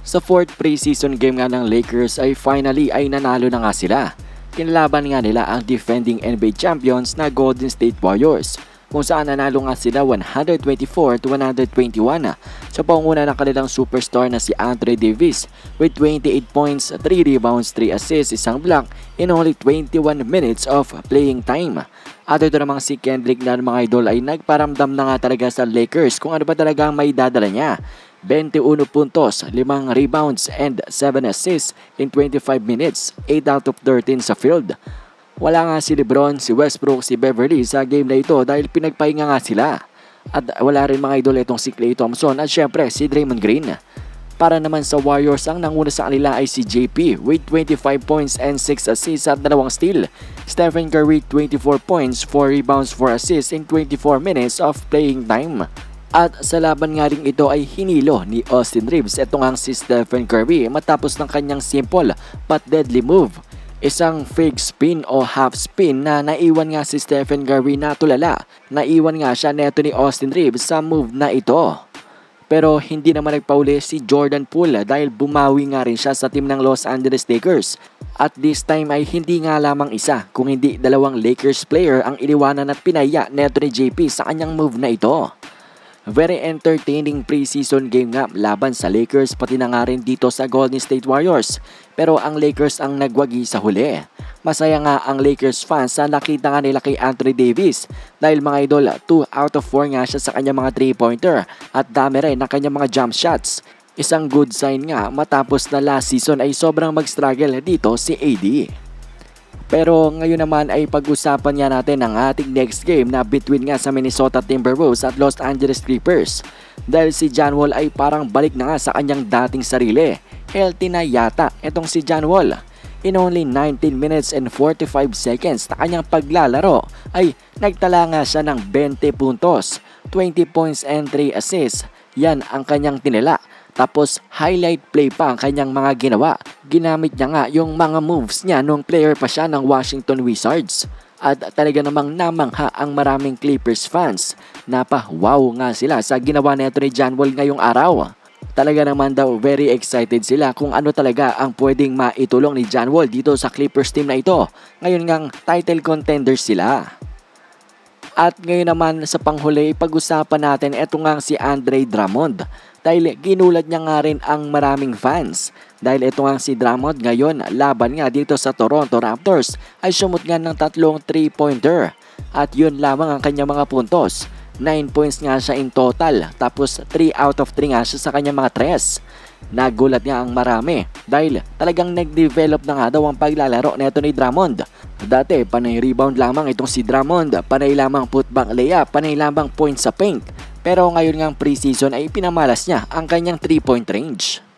Sa fourth preseason game nga ng Lakers ay finally ay nanalo na nga sila. Kinalaban nga nila ang defending NBA champions na Golden State Warriors kung saan nanalo nga sila 124 to 121 sa panguna ng kanilang superstar na si Andre Davis with 28 points, 3 rebounds, 3 assists, isang block in only 21 minutes of playing time. At ito namang si Kendrick na mga idol ay nagparamdam na nga talaga sa Lakers kung ano ba talaga ang may dadala niya 21 puntos, 5 rebounds and 7 assists in 25 minutes, 8 out of 13 sa field. Wala nga si Lebron, si Westbrook, si Beverly sa game na ito dahil pinagpahinga nga sila. At wala rin mga idol itong si Klay Thompson at syempre si Draymond Green. Para naman sa Warriors, ang nanguna sa kanila ay si JP with 25 points and 6 assists at dalawang steal. Stephen Curry 24 points, 4 rebounds, 4 assists in 24 minutes of playing time. At sa laban nga rin ito ay hinilo ni Austin Reeves ito nga si Stephen Curry matapos ng kanyang simple but deadly move. Isang fake spin o half spin na naiwan nga si Stephen Curry na tulala. Naiwan nga siya neto ni Austin Reeves sa move na ito. Pero hindi naman nagpauli si Jordan Poole dahil bumawi nga rin siya sa team ng Los Angeles Lakers. At this time ay hindi nga lamang isa kung hindi dalawang Lakers player ang iliwanan at pinaya neto ni JP sa kanyang move na ito. Very entertaining preseason game nga laban sa Lakers pati na nga rin dito sa Golden State Warriors. Pero ang Lakers ang nagwagi sa huli. Masaya nga ang Lakers fans sa nakita nga nila kay Anthony Davis dahil mga idol 2 out of 4 nga siya sa kanyang mga 3-pointer at dami rin na kanyang mga jump shots. Isang good sign nga matapos na last season ay sobrang mag-struggle dito si AD. Pero ngayon naman ay pag-usapan nga natin ang ating next game na between nga sa Minnesota Timberwolves at Los Angeles Clippers. Dahil si John Wall ay parang balik na nga sa kanyang dating sarili. Healthy na yata itong si John Wall. In only 19 minutes and 45 seconds na kanyang paglalaro ay nagtala nga siya ng 20 puntos, 20 points and 3 assists yan ang kanyang tinela. Tapos highlight play pa ang kanyang mga ginawa. Ginamit niya nga yung mga moves niya nung player pa siya ng Washington Wizards. At talaga namang namangha ang maraming Clippers fans. Napa-wow nga sila sa ginawa nito ni John Wall ngayong araw. Talaga naman daw very excited sila kung ano talaga ang pwedeng maitulong ni John Wall dito sa Clippers team na ito. Ngayon ngang title contenders sila. At ngayon naman sa panghuli, ipag-usapan natin eto nga si Andre Drummond dahil ginulat niya nga rin ang maraming fans. Dahil ito nga si Drummond ngayon laban nga dito sa Toronto Raptors ay sumot nga ng tatlong 3-pointer at yun lamang ang kanyang mga puntos. 9 points nga siya in total tapos 3 out of 3 nga siya sa kanyang mga 3. Nagulat nga ang marami dahil talagang nag-develop na nga daw ang paglalaro neto ni Drummond. Dati, panay rebound lamang itong si Drummond, panay lamang putback layup, panay lamang points sa paint. Pero ngayon ngang preseason ay pinamalas niya ang kanyang 3-point range.